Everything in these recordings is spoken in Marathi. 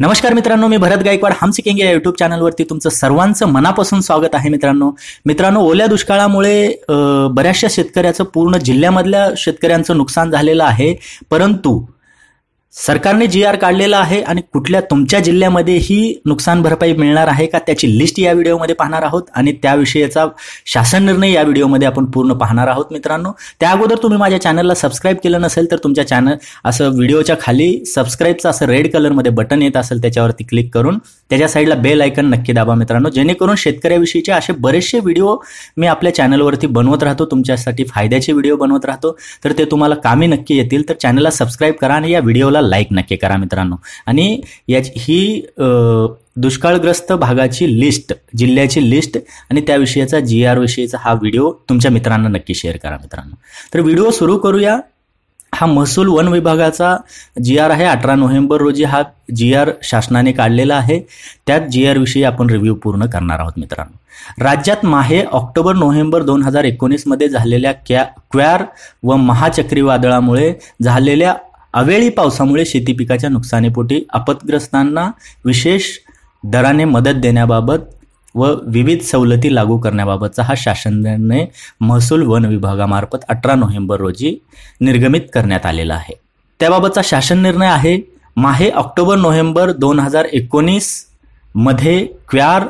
नमस्कार मित्रांनो मी भरत गायकवाड हम सिकिंग या युट्यूब चॅनलवरती तुमचं सर्वांचं मनापासून स्वागत आहे मित्रांनो मित्रांनो ओल्या दुष्काळामुळे बऱ्याचशा शेतकऱ्याचं पूर्ण जिल्ह्यामधल्या शेतकऱ्यांचं नुकसान झालेलं आहे परंतु सरकारने जी आर काढलेला आहे आणि कुठल्या तुमच्या जिल्ह्यामध्ये ही नुकसान भरपाई मिळणार आहे का त्याची लिस्ट या व्हिडिओमध्ये पाहणार आहोत आणि त्याविषयीचा शासन निर्णय या व्हिडिओमध्ये आपण पूर्ण पाहणार आहोत मित्रांनो त्या अगोदर तुम्ही माझ्या चॅनलला सबस्क्राईब केलं नसेल तर तुमच्या चॅनल असं व्हिडिओच्या खाली सबस्क्राईबचं असं रेड कलरमध्ये बटन येत असेल त्याच्यावरती क्लिक करून त्याच्या साईडला बेल आयकन नक्की दाबा मित्रांनो जेणेकरून शेतकऱ्याविषयीचे असे बरेचसे व्हिडिओ मी आपल्या चॅनलवरती बनवत राहतो तुमच्यासाठी फायद्याचे व्हिडिओ बनवत राहतो तर ते तुम्हाला कामी नक्की येतील तर चॅनलला सबस्क्राईब करा आणि या व्हिडिओला लाईक नक्की करा मित्रांनो आणि याची ही दुष्काळग्रस्त भागाची लिस्ट जिल्ह्याची लिस्ट आणि त्याविषयीचा जी आर विषयीचा हा व्हिडिओ तुमच्या मित्रांना नक्की शेअर करा मित्रांनो तर व्हिडिओ सुरू करूया हा महसूल वन विभागाचा जी आर आहे अठरा नोव्हेंबर रोजी हा जी आर शासनाने काढलेला आहे त्यात जी आर विषयी आपण रिव्ह्यू पूर्ण करणार आहोत मित्रांनो राज्यात माहे ऑक्टोबर नोव्हेंबर दोन हजार एकोणीसमध्ये झालेल्या क्या क्वॅर व महाचक्रीवादळामुळे झालेल्या अवेळी पावसामुळे शेती पिकाच्या नुकसानीपोटी आपतग्रस्तांना विशेष दराने मदत देण्याबाबत व विविध सवलती लागू करण्याबाबतचा हा शासन निर्णय महसूल वन विभागामार्फत अठरा नोव्हेंबर रोजी निर्गमित करण्यात आलेला आहे त्याबाबतचा शासन निर्णय आहे माहे ऑक्टोबर नोव्हेंबर दोन हजार एकोणीसमध्ये मध्ये क्व्यार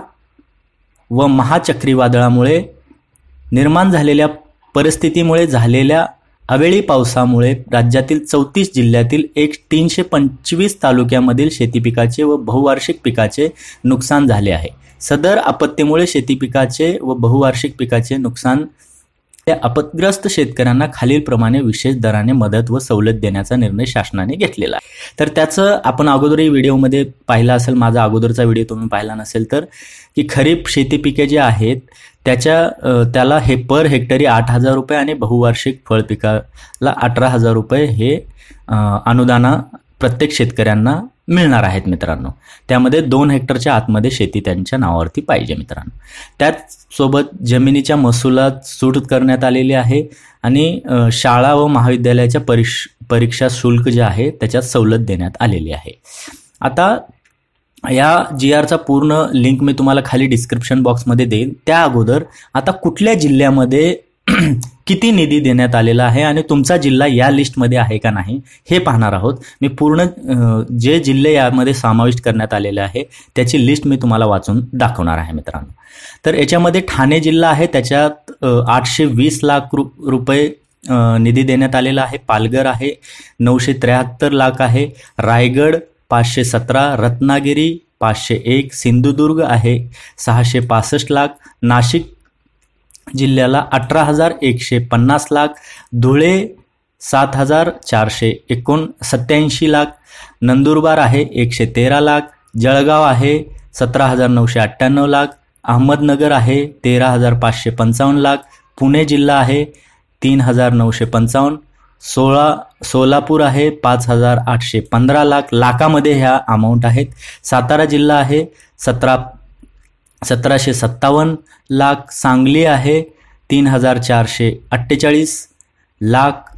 व महाचक्रीवादळामुळे निर्माण झालेल्या परिस्थितीमुळे झालेल्या अवेळी पावसामुळे राज्यातील चौतीस जिल्ह्यातील एक तीनशे पंचवीस तालुक्यामधील शेतीपिकाचे व बहुवार्षिक पिकाचे नुकसान झाले आहे सदर आपत्तीमुळे शेतीपिकाचे व बहुवार्षिक पिकाचे नुकसान त्या आपतग्रस्त शेतकऱ्यांना खालीलप्रमाणे विशेष दराने मदत व सवलत देण्याचा निर्णय शासनाने घेतलेला आहे तर त्याचं आपण अगोदरही व्हिडिओमध्ये पाहिला असेल माझा अगोदरचा व्हिडिओ तुम्ही पाहिला नसेल तर की खरीप शेतीपिके जे आहेत त्याच्या त्याला हे पर हेक्टरी आठ हजार रुपये आणि बहुवार्षिक फळ पिकाला अठरा हजार रुपये हे अनुदाना प्रत्येक शेतकऱ्यांना मिळणार आहेत मित्रांनो त्यामध्ये दोन हेक्टरच्या आतमध्ये शेती त्यांच्या नावावरती पाहिजे मित्रांनो त्याचसोबत जमिनीच्या महसुलात सूट करण्यात आलेली आहे आणि शाळा व महाविद्यालयाच्या परिश परीक्षा शुल्क जे आहे त्याच्यात सवलत देण्यात आलेली आहे आता या जी आरचा पूर्ण लिंक मी तुम्हाला खाली डिस्क्रिप्शन बॉक्समध्ये देईन त्या अगोदर आता कुठल्या जिल्ह्यामध्ये किती निधी देण्यात आलेला आहे आणि तुमचा जिल्हा या लिस्टमध्ये आहे का नाही हे पाहणार आहोत मी पूर्ण जे जिल्हे यामध्ये समाविष्ट करण्यात आलेले आहे त्याची लिस्ट मी तुम्हाला वाचून दाखवणार आहे मित्रांनो तर याच्यामध्ये ठाणे जिल्हा आहे त्याच्यात आठशे वीस लाख रु रुपये निधी देण्यात आलेला आहे पालघर आहे नऊशे त्र्याहत्तर लाख आहे रायगड पाचशे सतरा रत्नागिरी पाचशे एक सिंधुदुर्ग आहे सहाशे पासष्ट लाख नाशिक जिल्ह्याला अठरा हजार एकशे पन्नास लाख धुळे सात हजार चारशे एकोण सत्याऐंशी लाख नंदुरबार आहे एकशे तेरा लाख जळगाव आहे सतरा हजार नऊशे अठ्ठ्याण्णव लाख अहमदनगर आहे तेरा हजार पाचशे पंचावन्न लाख पुणे जिल्हा आहे तीन हजार नऊशे पंचावन्न सोळा सोलापूर आहे पाच हजार आठशे पंधरा लाख लाखामध्ये ह्या अमाऊंट आहेत सातारा जिल्हा आहे सतरा सतराशे सत्तावन्न लाख सांगली आहे तीन हजार चारशे अठ्ठेचाळीस लाख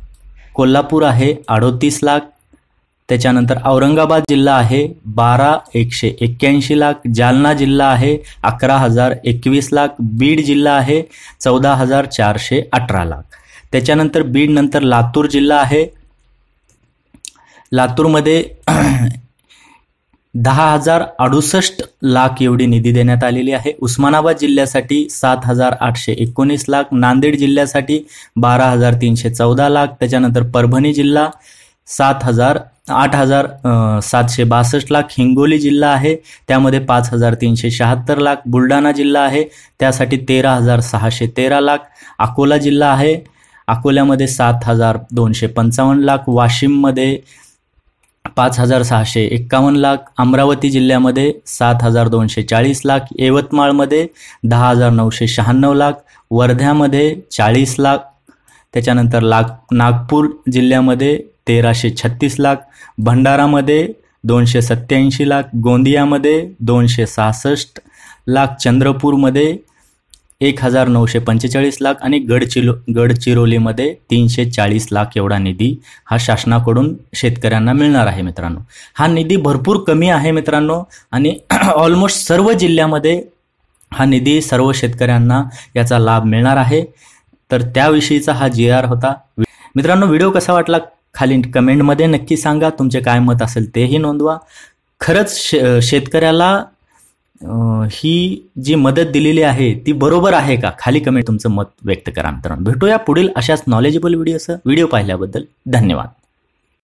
कोल्हापूर आहे अडोतीस लाख त्याच्यानंतर औरंगाबाद जिल्हा आहे बारा एकशे एक्क्याऐंशी लाख जालना जिल्हा आहे अकरा हजार एकवीस लाख बीड जिल्हा आहे चौदा हजार चारशे अठरा लाख त्याच्यानंतर बीड नंतर लातूर जिल्हा आहे लातूरमध्ये दहा हजार अडुसष्ट लाख एवढी निधी देण्यात आलेली आहे उस्मानाबाद जिल्ह्यासाठी सात हजार आठशे एकोणीस लाख नांदेड जिल्ह्यासाठी बारा हजार तीनशे चौदा लाख त्याच्यानंतर परभणी जिल्हा सात हजार आठ हजार सातशे बासष्ट लाख हिंगोली जिल्हा आहे त्यामध्ये पाच हजार तीनशे शहात्तर लाख बुलढाणा जिल्हा आहे त्यासाठी तेरा हजार सहाशे तेरा लाख अकोला जिल्हा आहे अकोल्यामध्ये सात हजार दोनशे पंचावन्न लाख वाशिममध्ये पाच हजार सहाशे एक्कावन्न लाख अमरावती जिल्ह्यामध्ये सात हजार दोनशे चाळीस लाख यवतमाळमध्ये दहा हजार नऊशे शहाण्णव लाख वर्ध्यामध्ये चाळीस लाख त्याच्यानंतर लाख नागपूर जिल्ह्यामध्ये तेराशे छत्तीस लाख भंडारामध्ये दोनशे सत्त्याऐंशी लाख गोंदियामध्ये दोनशे सहासष्ट लाख चंद्रपूरमध्ये एक हजार नऊशे पंचेचाळीस लाख आणि गडचिरो गडचिरोलीमध्ये तीनशे चाळीस लाख एवढा निधी हा शासनाकडून शेतकऱ्यांना मिळणार आहे मित्रांनो हा निधी भरपूर कमी आहे मित्रांनो आणि ऑलमोस्ट सर्व जिल्ह्यामध्ये हा निधी सर्व शेतकऱ्यांना याचा लाभ मिळणार आहे तर त्याविषयीचा हा जी आर होता मित्रांनो व्हिडिओ कसा वाटला खाली कमेंटमध्ये नक्की सांगा तुमचे काय मत असेल तेही नोंदवा खरंच शे शेतकऱ्याला ही जी मदत दिलेली आहे ती बरोबर आहे का खाली कमेंट तुमचं मत व्यक्त करा मित्रांनो भेटूया पुढील अशाच नॉलेजेबल व्हिडिओ व्हिडिओ पाहिल्याबद्दल धन्यवाद